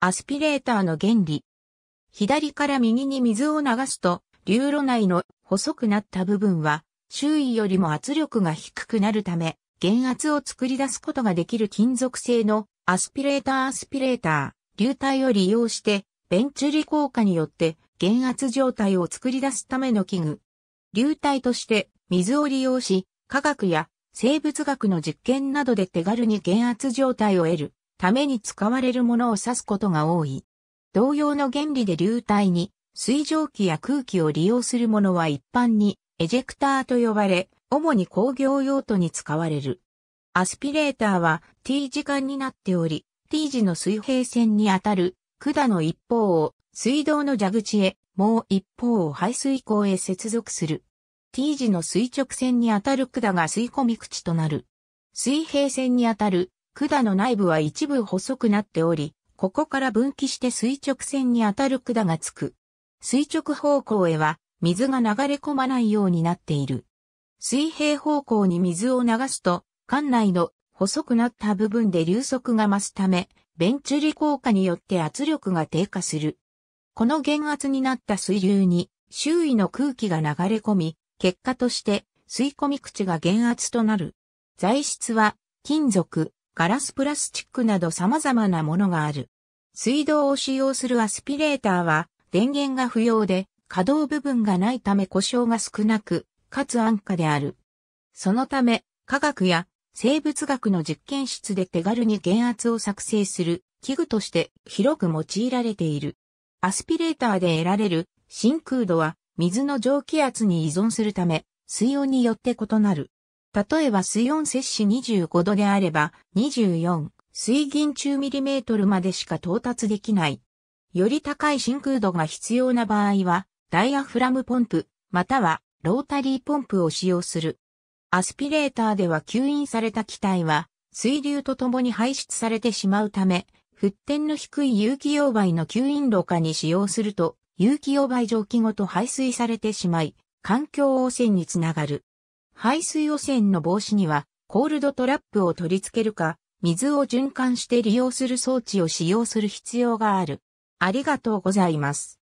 アスピレーターの原理。左から右に水を流すと、流路内の細くなった部分は、周囲よりも圧力が低くなるため、減圧を作り出すことができる金属製のアスピレーターアスピレーター、流体を利用して、ベンチュリ効果によって減圧状態を作り出すための器具。流体として水を利用し、科学や生物学の実験などで手軽に減圧状態を得る。ために使われるものを指すことが多い。同様の原理で流体に水蒸気や空気を利用するものは一般にエジェクターと呼ばれ、主に工業用途に使われる。アスピレーターは T 時間になっており、T 字の水平線にあたる管の一方を水道の蛇口へ、もう一方を排水口へ接続する。T 字の垂直線にあたる管が吸い込み口となる。水平線にあたる管の内部は一部細くなっており、ここから分岐して垂直線に当たる管がつく。垂直方向へは水が流れ込まないようになっている。水平方向に水を流すと、管内の細くなった部分で流速が増すため、ベンチュリ効果によって圧力が低下する。この減圧になった水流に周囲の空気が流れ込み、結果として吸い込み口が減圧となる。材質は金属、ガラスプラスチックなど様々なものがある。水道を使用するアスピレーターは電源が不要で可動部分がないため故障が少なく、かつ安価である。そのため、科学や生物学の実験室で手軽に減圧を作成する器具として広く用いられている。アスピレーターで得られる真空度は水の蒸気圧に依存するため、水温によって異なる。例えば水温摂氏25度であれば、24、水銀中ミリメートルまでしか到達できない。より高い真空度が必要な場合は、ダイアフラムポンプ、またはロータリーポンプを使用する。アスピレーターでは吸引された気体は、水流とともに排出されてしまうため、沸点の低い有機溶媒の吸引炉下に使用すると、有機溶媒蒸気ごと排水されてしまい、環境汚染につながる。排水汚染の防止には、コールドトラップを取り付けるか、水を循環して利用する装置を使用する必要がある。ありがとうございます。